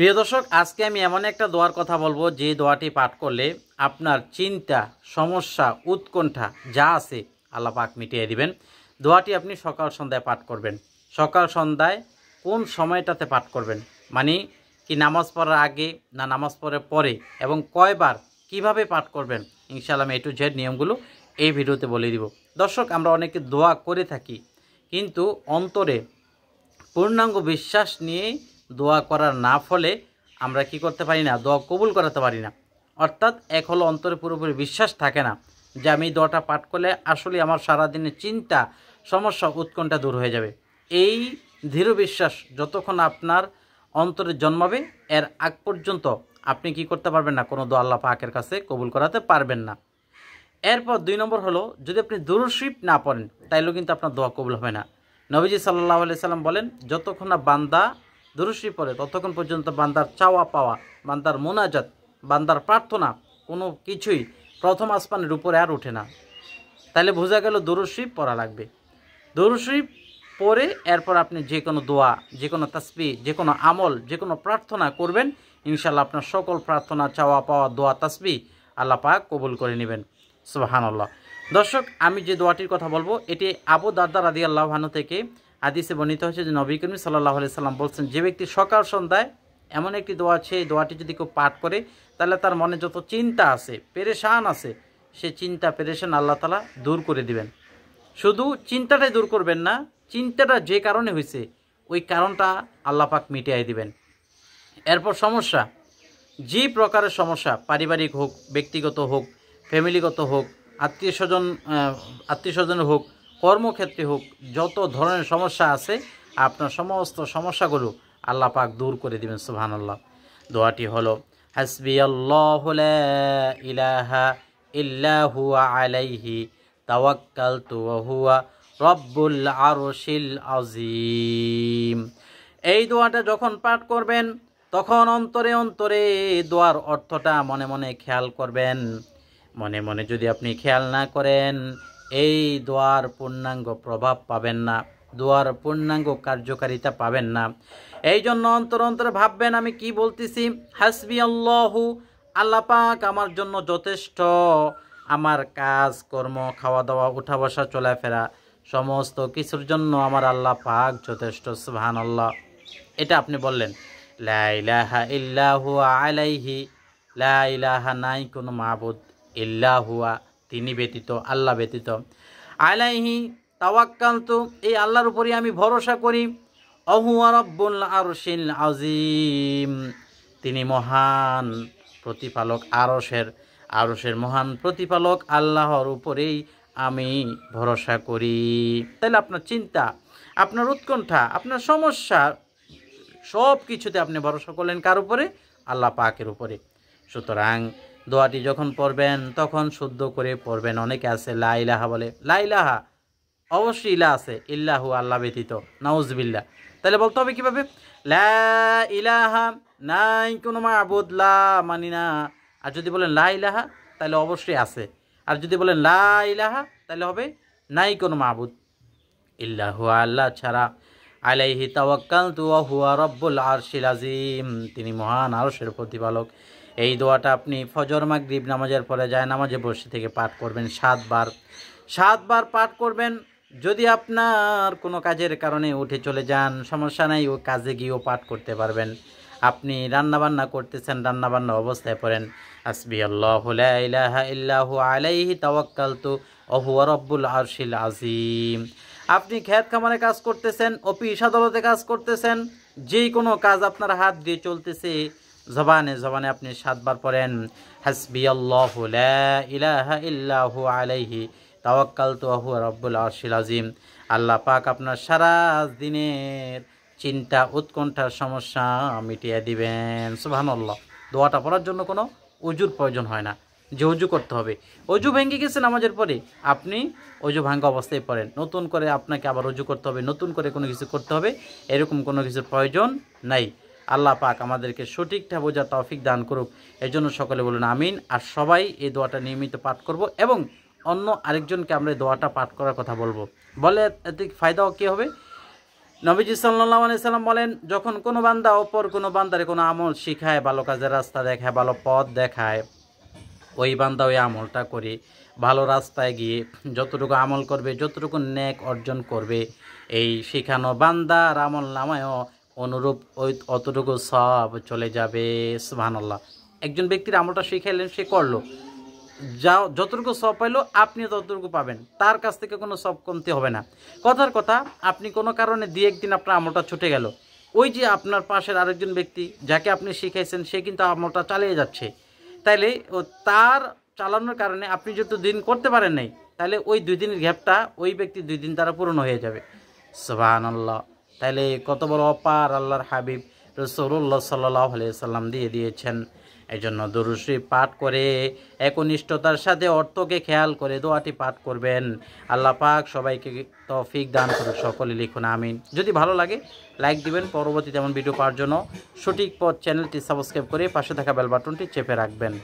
প্রিয় দর্শক আজকে আমি এমন একটা দোয়ার কথা বলবো যে দোয়াটি পাঠ করলে আপনার চিন্তা সমস্যা উৎকণ্ঠা যা আছে আল্লাহ পাক মিটিয়ে দিবেন দোয়াটি আপনি সকাল সন্ধ্যায় পাঠ করবেন সকাল সন্ধ্যায় কোন সময়টাতে পাঠ করবেন মানে কি নামাজ পড়ার আগে না নামাজ পড়ার পরে এবং কয়বার কিভাবে পাঠ করবেন ইনশাআল্লাহ আমি এ টু জেড নিয়মগুলো এই ভিডিওতে বলে দিব দর্শক আমরা অনেকে দোয়া করে থাকি কিন্তু অন্তরে পূর্ণাঙ্গ বিশ্বাস নিয়ে দোয়া করার না ফলে আমরা কি করতে পারি না দোয়া কবুল করাতে পারি না অর্থাৎ এক হলো অন্তরে পুরোপুরি বিশ্বাস থাকে না যে আমি দোয়াটা পাঠ করলে আসলে আমার সারাদিনের চিন্তা সমস্যা উৎকণ্ঠা দূর হয়ে যাবে এই দৃঢ় বিশ্বাস যতক্ষণ আপনার অন্তরে জন্মাবে এর আগ পর্যন্ত আপনি কি করতে পারবেন না কোনো দোয়া আল্লাহ পাকের কাছে কবুল করাতে পারবেন না এরপর দুই নম্বর হলো যদি আপনি দূরশিপ না পড়েন তাইলেও কিন্তু আপনার দোয়া কবুল হবে না নবীজি সাল্লাহ আলি সাল্লাম বলেন যতক্ষণ না বান্দা দুরুশি পড়ে ততক্ষণ পর্যন্ত বান্দার চাওয়া পাওয়া বান্দার মোনাজাত বান্দার প্রার্থনা কোনো কিছুই প্রথম আসমানের উপরে আর ওঠে না তাহলে বোঝা গেল দুরুশি পড়া লাগবে দুরুশি পরে এরপর আপনি যে কোনো দোয়া যে কোনো তাসপি যে কোনো আমল যে কোনো প্রার্থনা করবেন ইনশাল্লাহ আপনার সকল প্রার্থনা চাওয়া পাওয়া দোয়া তাসবি আল্লাহ পাক কবুল করে নেবেন সুবাহানাল্লাহ দর্শক আমি যে দোয়াটির কথা বলবো এটি আবু দারদার আদি আল্লাহানু থেকে হাদিসে বর্ণিত হয়েছে যে নবী করিম সাল্লাহ সাল্লাম বলছেন যে ব্যক্তি সকাল সন্ধ্যায় এমন একটি দোয়া আছে এই দোয়াটি যদি কেউ পাঠ করে তাহলে তার মনে যত চিন্তা আছে পেরেশান আছে সে চিন্তা পেরেশান আল্লাহ তালা দূর করে দিবেন শুধু চিন্তাটাই দূর করবেন না চিন্তাটা যে কারণে হয়েছে ওই কারণটা আল্লাপাক মিটিয়ে দিবেন এরপর সমস্যা যে প্রকারের সমস্যা পারিবারিক হোক ব্যক্তিগত হোক ফ্যামিলিগত হোক আত্মীয় স্বজন আত্মীয় স্বজনের হোক কর্মক্ষেত্রে হোক যত ধরনের সমস্যা আছে আপনার সমস্ত সমস্যাগুলো আল্লাহ পাক দূর করে দিবেন আল্লাহ দোয়াটি হলো হাসবি আল্লাহ ইলাহা ইল্লাহু আলাইহি তাওয়াক্কালতু ওয়া রব্বুল আরশিল আজিম এই দোয়াটা যখন পাঠ করবেন তখন অন্তরে অন্তরে দোয়ার অর্থটা মনে মনে খেয়াল করবেন মনে মনে যদি আপনি খেয়াল না করেন এই দোয়ার পূর্ণাঙ্গ প্রভাব পাবেন না দোয়ার পূর্ণাঙ্গ কার্যকারিতা পাবেন না এই জন্য অন্তর অন্তরে ভাববেন আমি কি বলতেছি হাসবি আল্লাহু আল্লাপাক আমার জন্য যথেষ্ট আমার কাজ কর্ম খাওয়া দাওয়া উঠা বসা চলাফেরা সমস্ত কিছুর জন্য আমার আল্লাহ পাক যথেষ্ট সুহান আল্লাহ এটা আপনি বললেন লাইলাহা ইল্লাহুয়া আলাইহি লাইলাহা নাই কোনো মাহবুদ ইল্লাহুয়া তিনি ব্যতীত আল্লাহ ব্যতীত আলাইহি তাওয়াক্কালত এই আল্লাহর উপরই আমি ভরসা করি অহুয়া রব্বুল আরশিল আজিম তিনি মহান প্রতিপালক আরশের আরশের মহান প্রতিপালক আল্লাহর উপরেই আমি ভরসা করি তাহলে আপনার চিন্তা আপনার উৎকণ্ঠা আপনার সমস্যা সব কিছুতে আপনি ভরসা করলেন কার উপরে আল্লাহ পাকের উপরে সুতরাং দোয়াটি যখন পড়বেন তখন শুদ্ধ করে পড়বেন অনেকে আছে লাইলাহা বলে লাইলাহা অবশ্যই ইলা আছে ইল্লাহু আল্লাহ ব্যতীত নাউজবিল্লা তাহলে বলতে হবে কীভাবে লা ইলাহা নাই কোনো মা লা মানি না আর যদি বলেন লাইলাহা তাহলে অবশ্যই আছে আর যদি বলেন লাইলাহা তাহলে হবে নাই কোনো আবুদ ইল্লাহু আল্লাহ ছাড়া আলাইহি তাওয়াক্কালতু ওয়া হুয়া রব্বুল আরশিল আজিম তিনি মহান আরশের প্রতিপালক এই দোয়াটা আপনি ফজর মাগরিব নামাজের পরে যায় নামাজে বসে থেকে পাঠ করবেন সাতবার সাতবার পাঠ করবেন যদি আপনার কোনো কাজের কারণে উঠে চলে যান সমস্যা নাই ও কাজে গিয়েও পাঠ করতে পারবেন আপনি রান্নাবান্না করতেছেন রান্নাবান্না অবস্থায় পড়েন আসবি আল্লাহ ইলাহা ইল্লাহু আলাইহি তাওয়াক্কালতু অহু রব্বুল আরশিল আজিম আপনি খ্যাত খামারে কাজ করতেছেন অফিস আদালতে কাজ করতেছেন যেই কোনো কাজ আপনার হাত দিয়ে চলতেছে জবানে জবানে আপনি সাতবার পড়েন হাসবি আল্লাহ ইলাহা ইল্লাহ আলাইহি তাওয়াক্কাল তুহু রব্বুল আরশিল আজিম আল্লাহ পাক আপনার সারা দিনের চিন্তা উৎকণ্ঠার সমস্যা মিটিয়ে দিবেন সুবহানাল্লাহ দোয়াটা পড়ার জন্য কোনো উজুর প্রয়োজন হয় না যে উজু করতে হবে অজু ভেঙে গেছে নামাজের পরে আপনি অজু ভাঙ্গা অবস্থায় পড়েন নতুন করে আপনাকে আবার অজু করতে হবে নতুন করে কোনো কিছু করতে হবে এরকম কোনো কিছুর প্রয়োজন নাই আল্লাহ পাক আমাদেরকে সঠিকটা বোঝা তৌফিক দান করুক এই জন্য সকলে বলুন আমিন আর সবাই এই দোয়াটা নিয়মিত পাঠ করব এবং অন্য আরেকজনকে আমরা দোয়াটা পাঠ করার কথা বলবো বলে এতে ফায়দাও কী হবে নবীজি সাল্লাহ সাল্লাম বলেন যখন কোনো বান্দা অপর কোনো বান্দারে কোনো আমল শিখায় ভালো কাজের রাস্তা দেখায় ভালো পথ দেখায় ওই বান্দা ওই আমলটা করে ভালো রাস্তায় গিয়ে যতটুকু আমল করবে যতটুকু ন্যাক অর্জন করবে এই শিখানো বান্দার আমল নামায়ও অনুরূপ ওই অতটুকু সব চলে যাবে সুহানাল্লাহ একজন ব্যক্তির আমলটা শিখাইলেন সে করলো যা যতটুকু সব পাইলো আপনি ততটুকু পাবেন তার কাছ থেকে কোনো সব কমতি হবে না কথার কথা আপনি কোনো কারণে দু একদিন আপনার আমলটা ছুটে গেল ওই যে আপনার পাশের আরেকজন ব্যক্তি যাকে আপনি শিখাইছেন সে কিন্তু আমলটা চালিয়ে যাচ্ছে তাইলে তার চালানোর কারণে আপনি যত দিন করতে পারেন নাই তাহলে ওই দুই দিনের গ্যাপটা ওই ব্যক্তি দুই দিন দ্বারা পূরণ হয়ে যাবে সুবাহ আল্লাহ তাহলে কত বড় অপার আল্লাহর হাবিব রসৌল্লা সাল্লাহ সাল্লাম দিয়ে দিয়েছেন এই জন্য দুরুশ্রী পাঠ করে একনিষ্ঠতার সাথে অর্থকে খেয়াল করে দোয়াটি পাঠ করবেন আল্লাহ পাক সবাইকে তফিক দান করে সকলে লিখুন আমিন যদি ভালো লাগে লাইক দিবেন পরবর্তী তেমন ভিডিও পাওয়ার জন্য সঠিক পথ চ্যানেলটি সাবস্ক্রাইব করে পাশে থাকা বেলবাটনটি চেপে রাখবেন